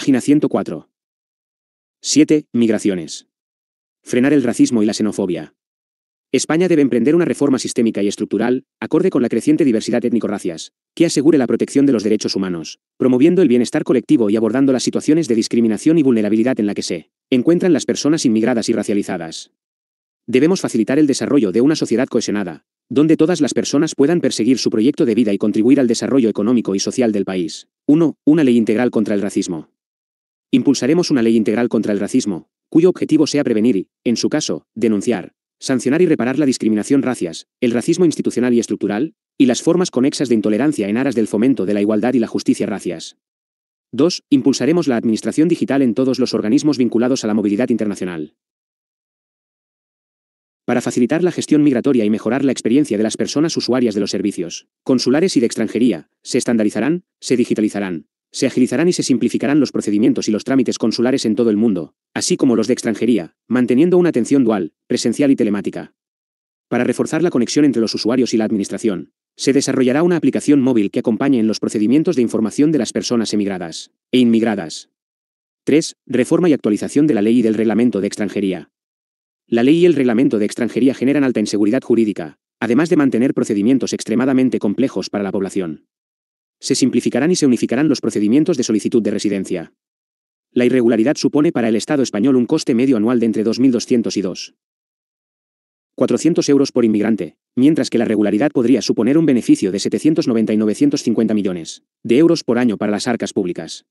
Página 104. 7. Migraciones. Frenar el racismo y la xenofobia. España debe emprender una reforma sistémica y estructural, acorde con la creciente diversidad étnico-racias, que asegure la protección de los derechos humanos, promoviendo el bienestar colectivo y abordando las situaciones de discriminación y vulnerabilidad en la que se encuentran las personas inmigradas y racializadas. Debemos facilitar el desarrollo de una sociedad cohesionada, donde todas las personas puedan perseguir su proyecto de vida y contribuir al desarrollo económico y social del país. 1. Una ley integral contra el racismo. Impulsaremos una ley integral contra el racismo, cuyo objetivo sea prevenir y, en su caso, denunciar, sancionar y reparar la discriminación racias, el racismo institucional y estructural, y las formas conexas de intolerancia en aras del fomento de la igualdad y la justicia racias. 2. Impulsaremos la administración digital en todos los organismos vinculados a la movilidad internacional. Para facilitar la gestión migratoria y mejorar la experiencia de las personas usuarias de los servicios consulares y de extranjería, se estandarizarán, se digitalizarán, se agilizarán y se simplificarán los procedimientos y los trámites consulares en todo el mundo, así como los de extranjería, manteniendo una atención dual, presencial y telemática. Para reforzar la conexión entre los usuarios y la Administración, se desarrollará una aplicación móvil que acompañe en los procedimientos de información de las personas emigradas e inmigradas. 3. Reforma y actualización de la ley y del reglamento de extranjería. La ley y el reglamento de extranjería generan alta inseguridad jurídica, además de mantener procedimientos extremadamente complejos para la población. Se simplificarán y se unificarán los procedimientos de solicitud de residencia. La irregularidad supone para el Estado español un coste medio anual de entre 2.200 y 2.400 euros por inmigrante, mientras que la regularidad podría suponer un beneficio de 790 y 950 millones de euros por año para las arcas públicas.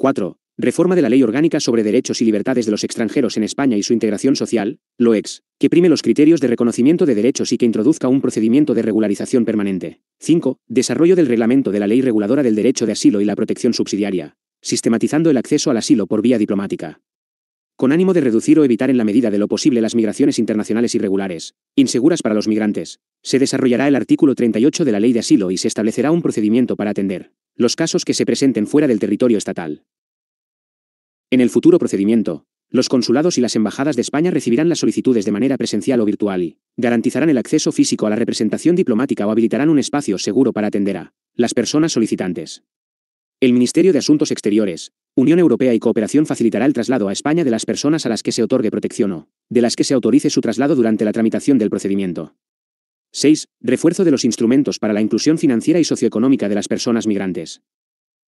4. Reforma de la Ley Orgánica sobre Derechos y Libertades de los Extranjeros en España y su integración social, LOEX, que prime los criterios de reconocimiento de derechos y que introduzca un procedimiento de regularización permanente. 5. Desarrollo del reglamento de la Ley Reguladora del Derecho de Asilo y la Protección Subsidiaria, sistematizando el acceso al asilo por vía diplomática. Con ánimo de reducir o evitar en la medida de lo posible las migraciones internacionales irregulares, inseguras para los migrantes, se desarrollará el artículo 38 de la Ley de Asilo y se establecerá un procedimiento para atender los casos que se presenten fuera del territorio estatal. En el futuro procedimiento, los consulados y las embajadas de España recibirán las solicitudes de manera presencial o virtual y garantizarán el acceso físico a la representación diplomática o habilitarán un espacio seguro para atender a las personas solicitantes. El Ministerio de Asuntos Exteriores, Unión Europea y Cooperación facilitará el traslado a España de las personas a las que se otorgue protección o de las que se autorice su traslado durante la tramitación del procedimiento. 6. Refuerzo de los instrumentos para la inclusión financiera y socioeconómica de las personas migrantes.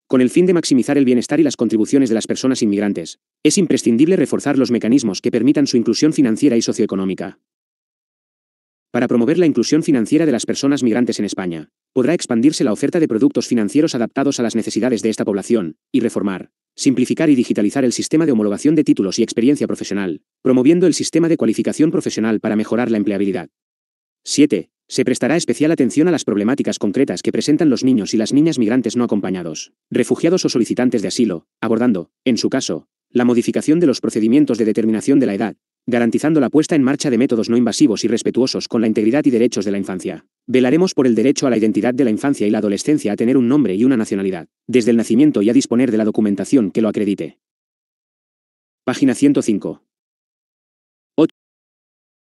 Con el fin de maximizar el bienestar y las contribuciones de las personas inmigrantes, es imprescindible reforzar los mecanismos que permitan su inclusión financiera y socioeconómica. Para promover la inclusión financiera de las personas migrantes en España, podrá expandirse la oferta de productos financieros adaptados a las necesidades de esta población, y reformar, simplificar y digitalizar el sistema de homologación de títulos y experiencia profesional, promoviendo el sistema de cualificación profesional para mejorar la empleabilidad. 7. Se prestará especial atención a las problemáticas concretas que presentan los niños y las niñas migrantes no acompañados, refugiados o solicitantes de asilo, abordando, en su caso, la modificación de los procedimientos de determinación de la edad, garantizando la puesta en marcha de métodos no invasivos y respetuosos con la integridad y derechos de la infancia. Velaremos por el derecho a la identidad de la infancia y la adolescencia a tener un nombre y una nacionalidad, desde el nacimiento y a disponer de la documentación que lo acredite. Página 105.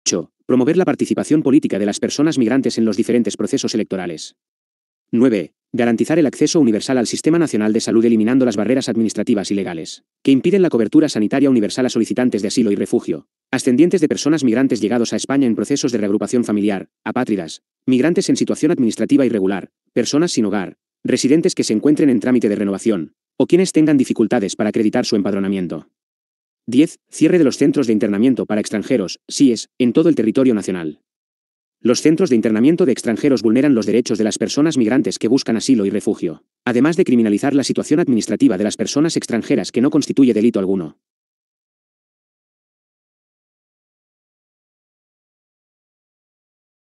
8. Promover la participación política de las personas migrantes en los diferentes procesos electorales. 9. Garantizar el acceso universal al Sistema Nacional de Salud eliminando las barreras administrativas y legales, que impiden la cobertura sanitaria universal a solicitantes de asilo y refugio, ascendientes de personas migrantes llegados a España en procesos de reagrupación familiar, apátridas, migrantes en situación administrativa irregular, personas sin hogar, residentes que se encuentren en trámite de renovación, o quienes tengan dificultades para acreditar su empadronamiento. 10. Cierre de los centros de internamiento para extranjeros, es, en todo el territorio nacional. Los centros de internamiento de extranjeros vulneran los derechos de las personas migrantes que buscan asilo y refugio, además de criminalizar la situación administrativa de las personas extranjeras que no constituye delito alguno.